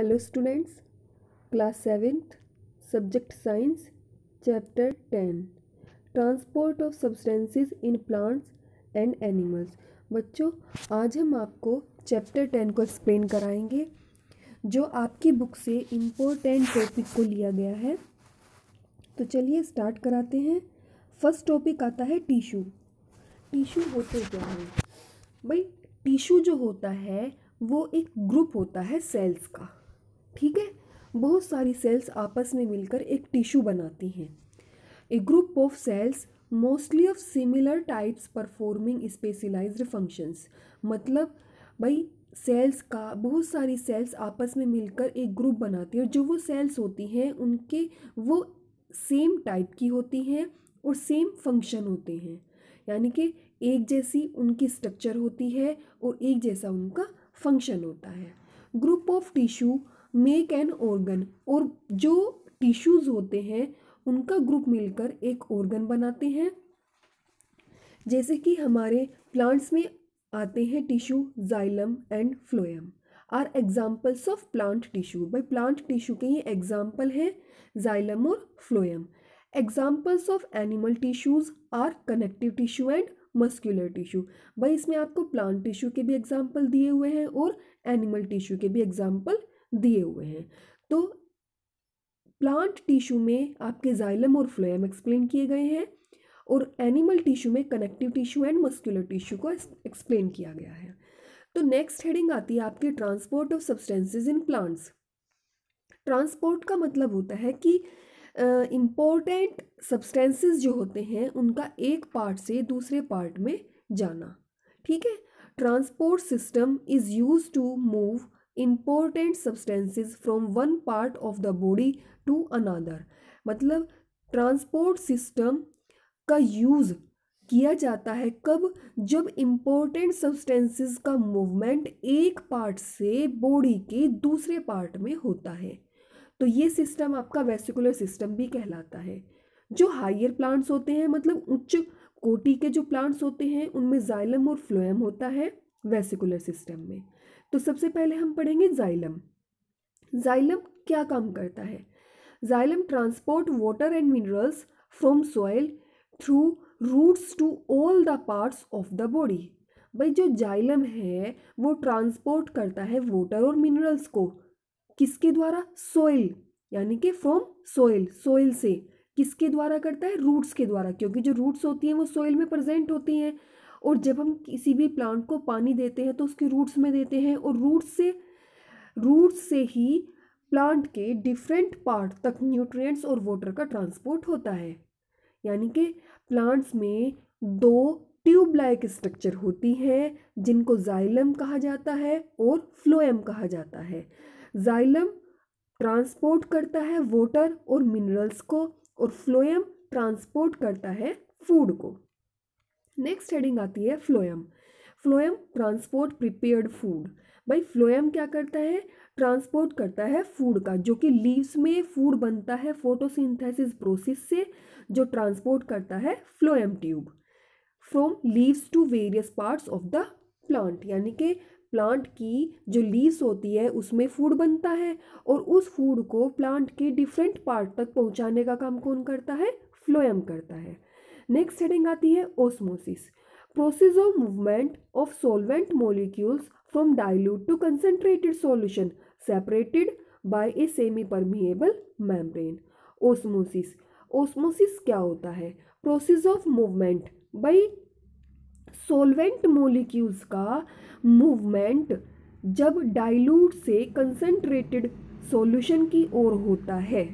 hello students class seventh subject science chapter ten transport of substances in plants and animals बच्चों आज हम आपको chapter ten को explain कराएंगे जो आपकी बुक से इम्पोर्टेंट टॉपिक को लिया गया है तो चलिए स्टार्ट कराते हैं फर्स्ट टॉपिक आता है टिशू टिशू होते क्या है भाई टिशू जो होता है वो एक ग्रुप होता है सेल्स का ठीक है बहुत सारी सेल्स आपस में मिलकर एक टिश्यू बनाती हैं a group of cells mostly of similar types performing specialise functions मतलब भाई सेल्स का बहुत सारी सेल्स आपस में मिलकर एक ग्रुप बनाती है और जो वो सेल्स होती हैं उनके वो सेम टाइप की होती हैं और सेम फंक्शन होते हैं यानी कि एक जैसी उनकी स्ट्रक्चर होती है और एक जैसा उनका फंक्शन होता है group of tissue make an organ और जो टिश्यूज़ होते हैं उनका ग्रुप मिलकर एक ऑर्गन बनाते हैं जैसे कि हमारे प्लांट्स में आते हैं tissue xylem and phloem are examples of plant tissue भाई प्लांट टिश्यू के ये एग्जाम्पल हैं जाइलम और phloem examples of animal tissues are connective tissue and muscular tissue भाई इसमें आपको प्लांट टिश्यू के भी एग्जाम्पल दिए हुए हैं और एनिमल टिश्यू के भी एग्जाम्पल दिए हुए हैं तो प्लांट टिश्यू में आपके जाइलम और फ्लोएम एक्सप्लेन किए गए हैं और एनिमल टिश्यू में connective tissue and muscular tissue को एक्सप्लेन किया गया है तो नेक्स्ट हेडिंग आती है आपके transport of substances in plants transport का मतलब होता है कि इम्पोर्टेंट uh, सब्सटेंसेस जो होते हैं उनका एक पार्ट से दूसरे पार्ट में जाना ठीक है transport system is use to move important substances from one part of the body to another मतलब ट्रांसपोर्ट सिस्टम का यूज़ किया जाता है कब जब इम्पोर्टेंट सब्सटेंसेस का मूवमेंट एक पार्ट से बॉडी के दूसरे पार्ट में होता है तो ये सिस्टम आपका वेस्कुलर सिस्टम भी कहलाता है जो हायर प्लांट्स होते हैं मतलब उच्च कोटि के जो प्लांट्स होते हैं उनमें जाइलम और फ्लोएम होता है वेसिकुलर सिस्टम में तो सबसे पहले हम पढ़ेंगे जाइलम जाइलम क्या काम करता है xylem transport water and minerals from soil through roots to all the parts of the body भाई जो जाइलम है वो ट्रांसपोर्ट करता है वाटर और मिनरल्स को किसके द्वारा सॉइल यानी कि फ्रॉम सॉइल सॉइल से किसके द्वारा करता है रूट्स के द्वारा क्योंकि जो रूट्स होती हैं वो सॉइल में प्रेजेंट होती हैं और जब हम किसी भी प्लांट को पानी देते हैं तो उसके रूट्स में देते हैं और रूट्स से रूट्स से ही प्लांट के डिफरेंट पार्ट तक न्यूट्रिएंट्स और वाटर का ट्रांसपोर्ट होता है यानी कि प्लांट्स में दो ट्यूब लाइक स्ट्रक्चर होती है जिनको जाइलम कहा जाता है और फ्लोएम कहा जाता है जाइलम ट्रांसपोर्ट करता है वाटर और मिनरल्स को और फ्लोएम ट्रांसपोर्ट करता है फूड को नेक्स्ट हेडिंग आती है phloem phloem transport prepared food भाई फ्लोएम क्या करता है ट्रांसपोर्ट करता है फूड का जो कि लीव्स में फूड बनता है फोटोसिंथेसिस प्रोसेस से जो ट्रांसपोर्ट करता है phloem tube from leaves to various parts of the plant यानी कि प्लांट की जो लीव्स होती है उसमें फूड बनता है और उस फूड को प्लांट के डिफरेंट पार्ट तक पहुंचाने का काम कौन करता है फ्लोएम करता है नेक्स्ट हेडिंग आती है osmosis process of movement of solvent molecules from dilute to concentrated solution separated by a semi permeable membrane osmosis osmosis क्या होता है process of movement by solvent molecules का मूवमेंट जब डाइल्यूट से कंसनट्रेटेड सॉल्यूशन की ओर होता है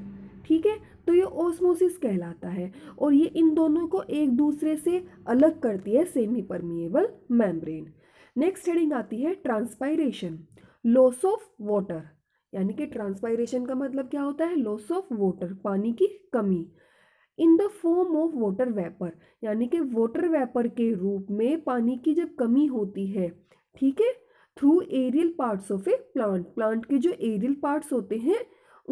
ठीक है तो ये ऑस्मोसिस कहलाता है और ये इन दोनों को एक दूसरे से अलग करती है semi permeable membrane next heading आती है ट्रांसपायरेशन लॉस ऑफ वाटर यानी कि ट्रांसपायरेशन का मतलब क्या होता है लॉस ऑफ वाटर पानी की कमी in the form of water vapour यानी कि वाटर वेपर के रूप में पानी की जब कमी होती है ठीक है through aerial parts of a plant plant के जो एरियल पार्ट्स होते हैं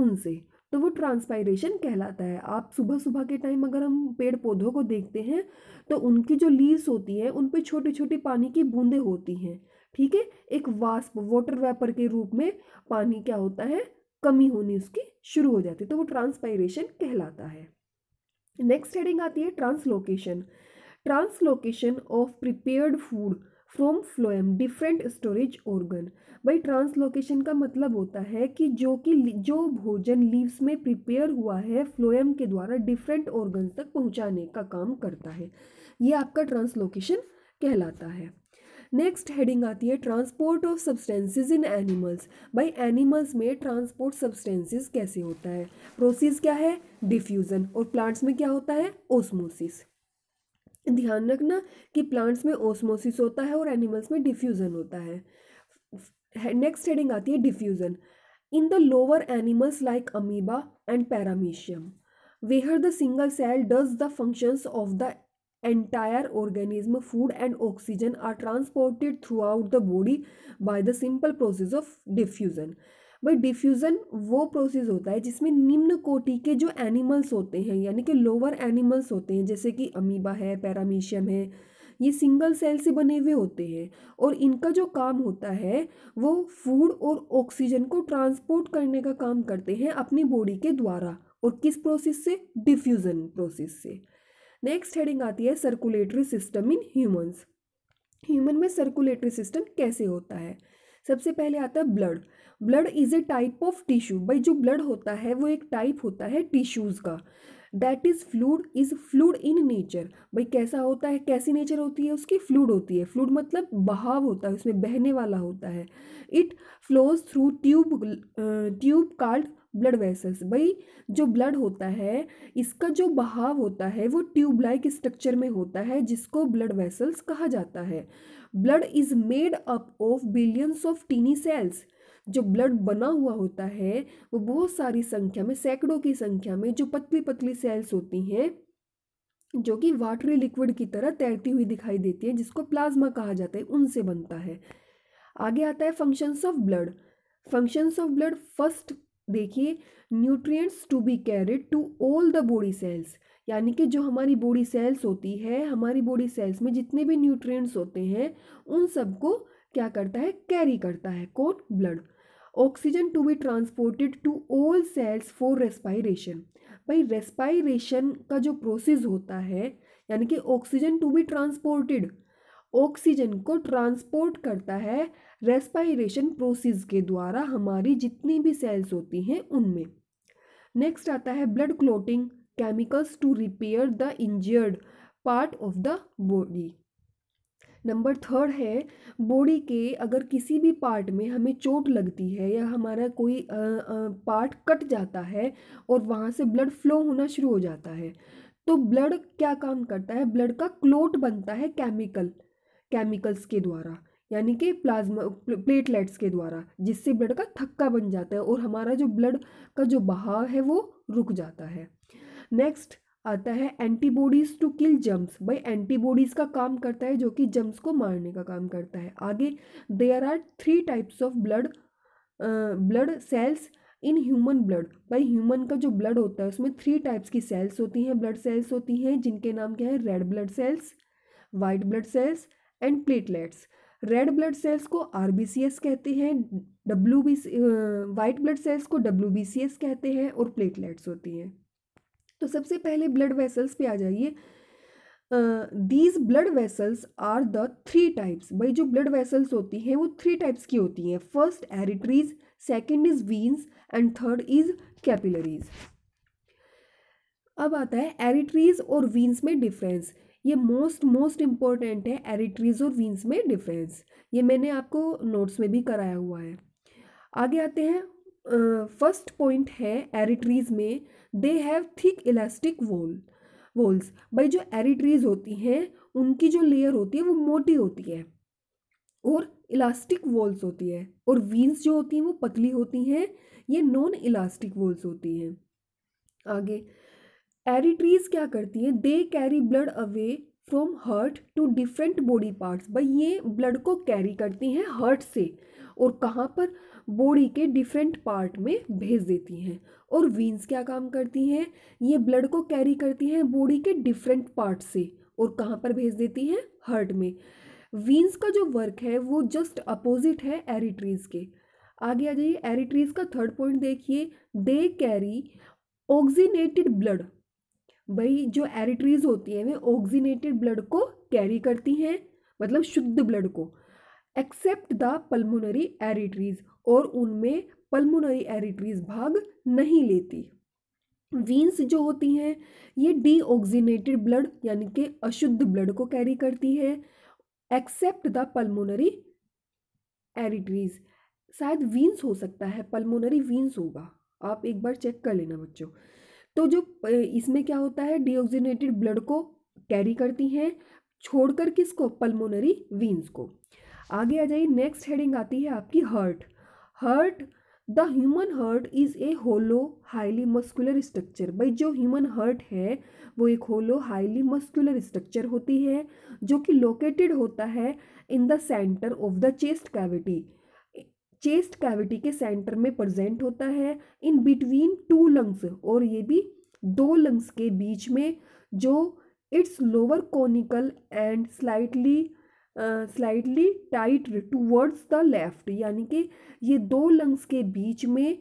उनसे तो वो ट्रांसपायरेशन कहलाता है आप सुबह सुबह के टाइम अगर हम पेड़ पौधों को देखते हैं तो उनकी जो लीव्स होती हैं उन पर छोटी छोटी पानी की बूंदें होती हैं ठीक है एक वास्प वाटर वेपर के रूप में पानी क्या होता है कमी होनी उसकी शुरू हो जाती है तो वो ट्रांसपायरेशन कहलाता है नेक्स्ट हेडिंग आती है translocation translocation of prepared food from phloem different storage organ भाई ट्रांसलोकेशन का मतलब होता है कि जो कि जो भोजन लीव्स में प्रिपेयर हुआ है फ्लोएम के द्वारा डिफरेंट ऑर्गन तक पहुंचाने का काम करता है ये आपका ट्रांसलोकेशन कहलाता है नेक्स्ट हेडिंग आती है transport of substances in animals भाई एनिमल्स में ट्रांसपोर्ट सब्सटेंसेस कैसे होता है प्रोसेस क्या है डिफ्यूज़न और प्लांट्स में क्या होता है ओस्मोसिस ध्यान रखना कि प्लांट्स में ओस्मोसिस होता है और एनिमल्स में डिफ्यूज़न होता है नेक्स्ट हेडिंग आती है diffusion in the lower animals like amoeba and paramecium where the single cell does the functions of the entire organism food and oxygen are transported throughout the body by the simple process of diffusion भाई diffusion वो process होता है जिसमें निम्न कोटि के जो animals होते हैं यानी कि लोअर एनिमल्स होते हैं जैसे कि अमीबा है पैरामीशियम है ये सिंगल सेल से बने हुए होते हैं और इनका जो काम होता है वो फूड और ऑक्सीजन को ट्रांसपोर्ट करने का काम करते हैं अपनी बॉडी के द्वारा और किस प्रोसेस से डिफ्यूज़न प्रोसेस से नेक्स्ट हेडिंग आती है circulatory system in humans human में सर्कुलेटरी सिस्टम कैसे होता है सबसे पहले आता है blood blood is a type of tissue भाई जो ब्लड होता है वो एक टाइप होता है टिश्यूज़ का that is fluid is fluid in nature भाई कैसा होता है कैसी नेचर होती है उसकी फ्लूड होती है फ्लूड मतलब बहाव होता है उसमें बहने वाला होता है it flows through tube tube called blood vessels भाई जो ब्लड होता है इसका जो बहाव होता है वो ट्यूब लाइक स्ट्रक्चर में होता है जिसको ब्लड वेसल्स कहा जाता है blood is made up of billions of tiny cells जो ब्लड बना हुआ होता है वो बहुत सारी संख्या में सैकड़ों की संख्या में जो पतली पतली सेल्स होती हैं जो कि वाटरी लिक्विड की तरह तैरती हुई दिखाई देती है जिसको प्लाज्मा कहा जाता है उनसे बनता है आगे आता है functions of blood functions of blood first देखिए nutrients to be carried to all the body cells यानी कि जो हमारी बॉडी सेल्स होती है हमारी बॉडी सेल्स में जितने भी न्यूट्रिएंट्स होते हैं उन सबको क्या करता है कैरी करता है कौन blood oxygen to be transported to all cells for respiration भाई रेस्पायरेशन का जो प्रोसेस होता है यानी कि oxygen to be transported oxygen को ट्रांसपोर्ट करता है रेस्पायरेशन प्रोसेस के द्वारा हमारी जितनी भी सेल्स होती हैं उनमें नेक्स्ट आता है blood clotting chemicals to repair the injured part of the body number third है बॉडी के अगर किसी भी पार्ट में हमें चोट लगती है या हमारा कोई पार्ट कट जाता है और वहाँ से ब्लड फ्लो होना शुरू हो जाता है तो ब्लड क्या काम करता है ब्लड का क्लोट बनता है केमिकल केमिकल्स के द्वारा यानी कि प्लाज्मा प्लेटलेट्स के द्वारा जिससे ब्लड का थक्का बन जाता है और हमारा जो ब्लड का जो बहाव है वो रुक जाता है नेक्स्ट आता है एंटीबॉडीज़ टू किल जम्स भाई एंटीबॉडीज़ का काम करता है जो कि जम्स को मारने का काम करता है आगे there are three types of blood blood cells in human blood भाई ह्यूमन का जो ब्लड होता है उसमें थ्री टाइप्स की सेल्स होती हैं ब्लड सेल्स होती हैं जिनके नाम क्या है red blood cells white blood cells and platelets red blood cells को आर कहते हैं W B white blood cells को डब्ल्यू कहते हैं और प्लेटलेट्स होती हैं तो सबसे पहले ब्लड वेसल्स पे आ जाइए these blood vessels are the three types भाई जो ब्लड वेसल्स होती हैं वो थ्री टाइप्स की होती हैं first arteries second is veins and third is capillaries अब आता है एरिट्रीज और वीन्स में डिफरेंस ये मोस्ट मोस्ट इम्पॉर्टेंट है एरिट्रीज और वीन्स में डिफरेंस ये मैंने आपको नोट्स में भी कराया हुआ है आगे आते हैं फर्स्ट पॉइंट है एरिट्रीज में they have thick elastic wall walls भाई जो एरिट्रीज होती हैं उनकी जो लेयर होती है वो मोटी होती है और इलास्टिक वॉल्स होती है और वीन्स जो होती हैं वो पतली होती हैं ये नॉन इलास्टिक वॉल्स होती हैं आगे एरिट्रीज क्या करती है they carry blood away from heart to different body parts भाई ये ब्लड को कैरी करती हैं हर्ट से और कहाँ पर बॉडी के डिफरेंट पार्ट में भेज देती हैं और वीन्स क्या काम करती हैं ये ब्लड को कैरी करती हैं बॉडी के डिफरेंट पार्ट से और कहाँ पर भेज देती हैं हर्ट में वीन्स का जो वर्क है वो जस्ट अपोजिट है एरिट्रीज के आगे आ जाइए एरिट्रीज का थर्ड पॉइंट देखिए दे कैरी ऑक्सीनेटेड ब्लड भाई जो एरिट्रीज होती हैं वे ऑक्सीनेटेड ब्लड को कैरी करती हैं मतलब शुद्ध ब्लड को एक्सेप्ट द पल्मोनरी एरिट्रीज और उनमें पल्मोनरी एरिट्रीज भाग नहीं लेती वीन्स जो होती हैं ये डीऑक्सीनेटेड ब्लड यानी कि अशुद्ध ब्लड को कैरी करती है एक्सेप्ट द पल्मोनरी एरिट्रीज शायद वीन्स हो सकता है पल्मोनरी वीन्स होगा आप एक बार चेक कर लेना बच्चों तो जो इसमें क्या होता है डिऑक्सीनेटेड ब्लड को कैरी करती हैं छोड़कर किसको पल्मोनरी वीन्स को आगे आ जाइए नेक्स्ट हेडिंग आती है आपकी heart heart the human heart is a hollow highly muscular structure भाई जो ह्यूमन हर्ट है वो एक होलो हाईली मस्कुलर स्ट्रक्चर होती है जो कि लोकेटेड होता है in the centre of the chest cavity chest cavity के सेंटर में प्रेजेंट होता है इन बिटवीन टू लंग्स और ये भी दो लंग्स के बीच में जो its lower conical end slightly slightly tight towards the left यानी कि ये दो लंग्स के बीच में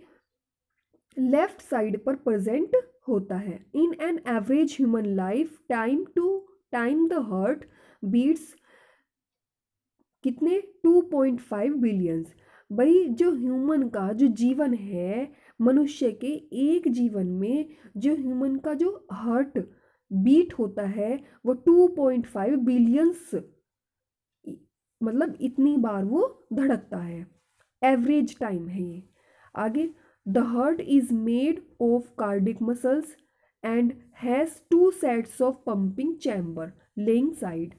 लेफ्ट साइड पर प्रेजेंट होता है in an average human lifetime to time the heart beats कितने टू पॉइंट फाइव बिलियंस भाई जो ह्यूमन का जो जीवन है मनुष्य के एक जीवन में जो ह्यूमन का जो हर्ट बीट होता है वो टू पॉइंट फाइव बिलियंस मतलब इतनी बार वो धड़कता है एवरेज टाइम है ये आगे the heart is made of cardiac muscles and has two sets of pumping chamber lying side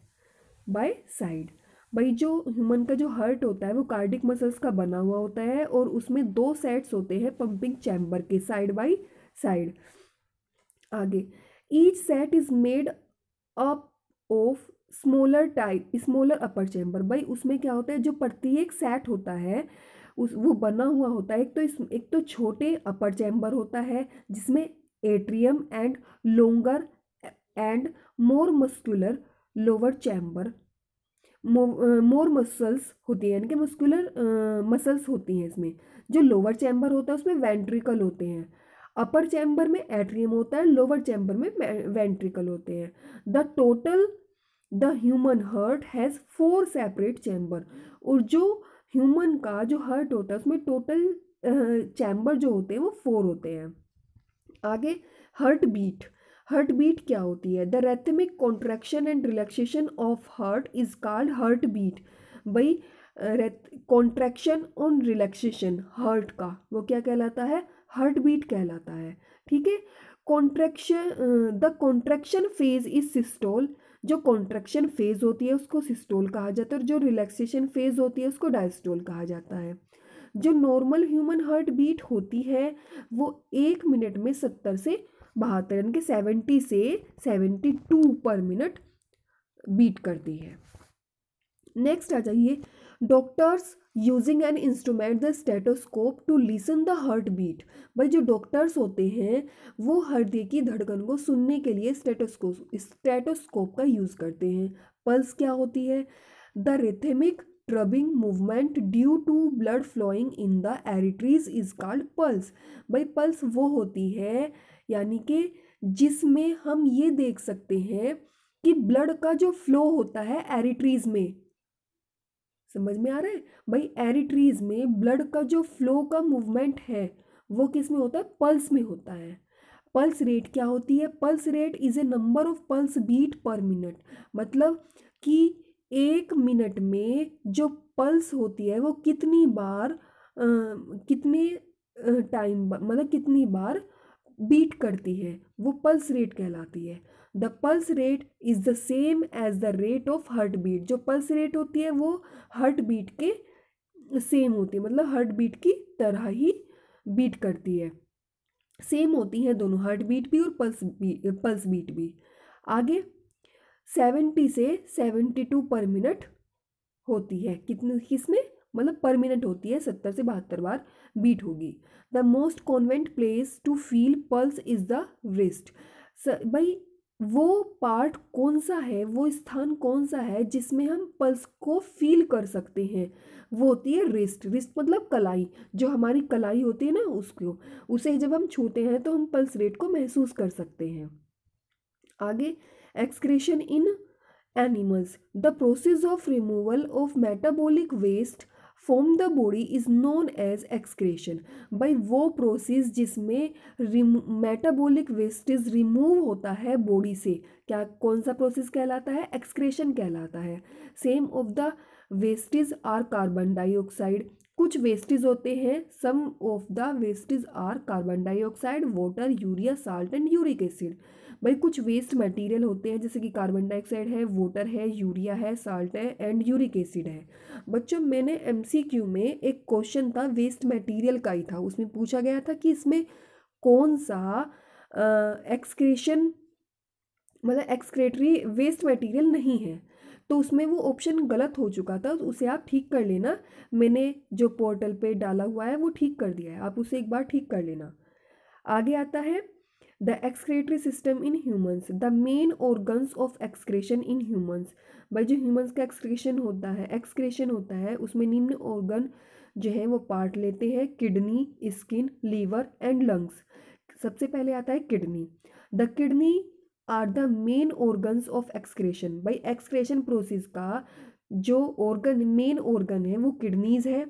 by side भाई जो ह्यूमन का जो हर्ट होता है वो कार्डिक मसल्स का बना हुआ होता है और उसमें दो सेट्स होते हैं पंपिंग चैम्बर के साइड बाई साइड आगे each set is made up of smaller type smaller upper chamber भाई उसमें क्या होता है जो प्रत्येक सेट होता है उस वो बना हुआ होता है एक तो इस एक तो छोटे अपर चैम्बर होता है जिसमें atrium and longer and more muscular lower chamber more muscles होती है यानी कि मस्कुलर मसल्स होती हैं इसमें जो लोअर चैम्बर होता है उसमें वेंट्रिकल होते हैं अपर चैम्बर में एट्रियम होता है लोअर चैम्बर में वेंट्रिकल होते हैं the total the human heart has four separate chamber और जो ह्यूमन का जो हर्ट होता है उसमें टोटल चैम्बर जो होते हैं वो फोर होते हैं आगे हर्ट बीट हर्ट बीट क्या होती है the rhythmic contraction and relaxation of heart is called heart beat भाई कॉन्ट्रैक्शन ऑन रिलैक्सेशन हार्ट का वो क्या कहलाता है हर्ट बीट कहलाता है ठीक है contraction the contraction phase is systole जो कॉन्ट्रैक्शन फेज होती है उसको सिस्टोल कहा जाता है और जो रिलैक्सेशन फेज होती है उसको डायस्टोल कहा जाता है जो नॉर्मल ह्यूमन हर्ट बीट होती है वो एक मिनट में सत्तर से बहत्तर यानी कि सेवेंटी से seventy two per minute beat करती है नेक्स्ट आ जाइए doctors using an instrument the stethoscope to listen the heart beat भाई जो डॉक्टर्स होते हैं वो हृदय की धड़कन को सुनने के लिए स्टेटोस्कोप स्टेटोस्कोप का यूज़ करते हैं पल्स क्या होती है the rhythmic throbbing movement due to blood flowing in the arteries is called pulse भाई पल्स वो होती है यानी कि जिसमें हम ये देख सकते हैं कि ब्लड का जो फ्लो होता है एरिट्रीज में समझ में आ रहा है भाई एरिट्रीज में ब्लड का जो फ्लो का मूवमेंट है वो किस में होता है पल्स में होता है पल्स रेट क्या होती है pulse rate is a number of pulse beat per minute मतलब कि एक मिनट में जो पल्स होती है वो कितनी बार आ, कितने टाइम मतलब कितनी बार बीट करती है वो पल्स रेट कहलाती है the pulse rate is the same as the rate of heart beat जो पल्स रेट होती है वो हर्ट बीट के सेम होती है मतलब हर्ट बीट की तरह ही बीट करती है सेम होती हैं दोनों हार्ट बीट भी और पल्स बीट पल्स बीट भी आगे सेवेंटी से सेवेंटी टू पर मिनट होती है कितने किस में मतलब परमिनेंट होती है सत्तर से बहत्तर बार बीट होगी the most convenient place to feel pulse is the wrist भाई वो पार्ट कौन सा है वो स्थान कौन सा है जिसमें हम पल्स को फील कर सकते हैं वो होती है रिस्ट रिस्ट मतलब कलाई जो हमारी कलाई होती है ना उसको उसे जब हम छूते हैं तो हम पल्स रेट को महसूस कर सकते हैं आगे excretion in animals the process of removal of metabolic waste from the body is known as excretion भाई वो प्रोसेस जिसमें मेटाबॉलिक इज रिमूव होता है बॉडी से क्या कौन सा प्रोसेस कहलाता है एक्सक्रेशन कहलाता है some of the wastage are carbon dioxide कुछ वेस्टिज होते हैं some of the wastage are carbon dioxide water urea salt and uric acid भाई कुछ वेस्ट मटेरियल होते हैं जैसे कि कार्बन डाइऑक्साइड है वाटर है यूरिया है साल्ट है एंड यूरिक एसिड है बच्चों मैंने एम में एक क्वेश्चन था वेस्ट मटीरियल का ही था उसमें पूछा गया था कि इसमें कौन सा एक्सक्रेशन मतलब एक्सक्रेटरी वेस्ट मटेरियल नहीं है तो उसमें वो ऑप्शन गलत हो चुका था तो उसे आप ठीक कर लेना मैंने जो पोर्टल पे डाला हुआ है वो ठीक कर दिया है आप उसे एक बार ठीक कर लेना आगे आता है the excretory system in humans the main organs of excretion in humans भाई जो ह्यूमन्स का एक्सक्रेशन होता है एक्सक्रेशन होता है उसमें निम्न ऑर्गन जो है वो पार्ट लेते हैं kidney skin liver and lungs सबसे पहले आता है kidney the kidney are the main organs of excretion भाई एक्सक्रेशन प्रोसेस का जो ऑर्गन मेन ऑर्गन है वो किडनीज है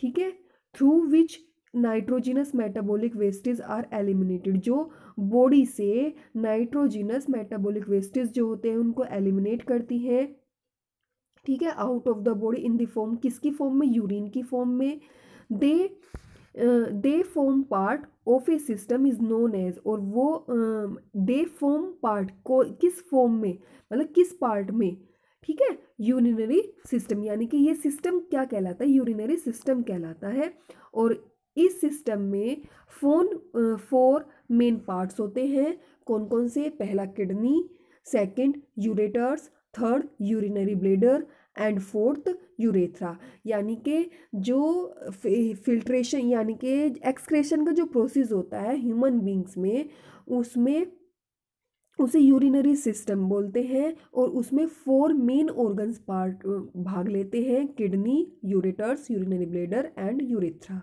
ठीक है through which nitrogenous metabolic wastage are eliminated जो बॉडी से नाइट्रोजिनस मेटाबॉलिक वेस्टेज जो होते हैं उनको एलिमिनेट करती है ठीक है out of the body in the form किसकी फॉर्म में यूरिन की फॉर्म में they they form part of a system is known as और वो दे फॉर्म पार्ट को किस फॉर्म में मतलब किस पार्ट में ठीक है यूरिनरी सिस्टम यानी कि ये सिस्टम क्या कहलाता है यूरिनरी सिस्टम कहलाता है और इस सिस्टम में फोन फोर मेन पार्ट्स होते हैं कौन कौन से पहला kidney second ureters third urinary bladder and fourth urethra यानी कि जो फिल्ट्रेशन यानी कि एक्सक्रेशन का जो प्रोसेस होता है ह्यूमन बींग्स में उसमें उसे यूरिनरी सिस्टम बोलते हैं और उसमें फोर मेन ऑर्गन्स पार्ट भाग लेते हैं kidney ureters urinary bladder and urethra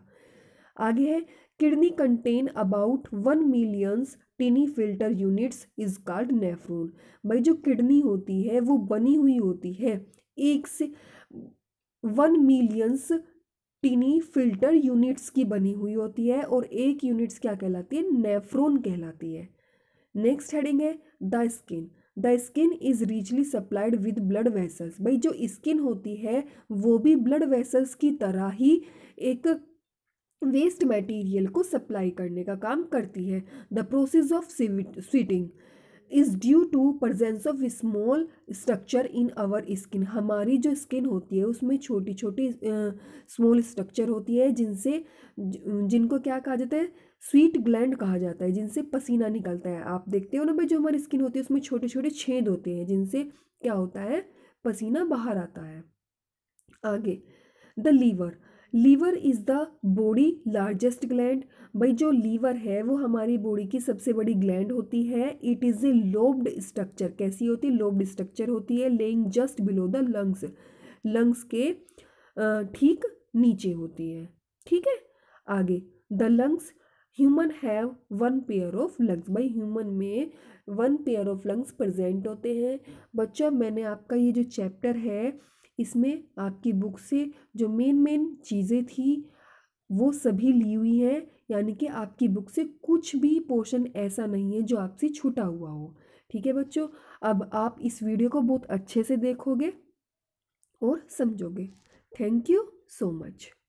आगे है kidney contain about one millions tiny filter units is called nephron भाई जो किडनी होती है वो बनी हुई होती है एक से one millions tiny filter units की बनी हुई होती है और एक यूनिट्स क्या कहलाती है नेफ्रोन कहलाती है नेक्स्ट हेडिंग है the skin the skin is richly supplied with blood vessels भाई जो स्किन होती है वो भी ब्लड वेसल्स की तरह ही एक वेस्ट मटेरियल को सप्लाई करने का काम करती है the process of sweating is due to presence of small structure in our skin हमारी जो स्किन होती है उसमें छोटी छोटी स्मॉल स्ट्रक्चर होती है जिनसे जिनको क्या कहा जाता है स्वीट ग्लैंड कहा जाता है जिनसे पसीना निकलता है आप देखते हो ना भाई जो हमारी स्किन होती है उसमें छोटे छोटे छेद होते हैं जिनसे क्या होता है पसीना बाहर आता है आगे the liver liver is the body largest gland भाई जो लीवर है वो हमारी बॉडी की सबसे बड़ी ग्लैंड होती है it is a lobed structure कैसी होती है लोब्ड स्ट्रक्चर होती है lying just below the lungs lungs के ठीक नीचे होती है ठीक है आगे the lungs human have one pair of lungs भाई ह्यूमन में one pair of lungs present होते हैं बच्चों मैंने आपका ये जो चैप्टर है इसमें आपकी बुक से जो मेन मेन चीज़ें थी वो सभी ली हुई हैं यानी कि आपकी बुक से कुछ भी पोर्शन ऐसा नहीं है जो आपसे छूटा हुआ हो ठीक है बच्चों अब आप इस वीडियो को बहुत अच्छे से देखोगे और समझोगे थैंक यू सो मच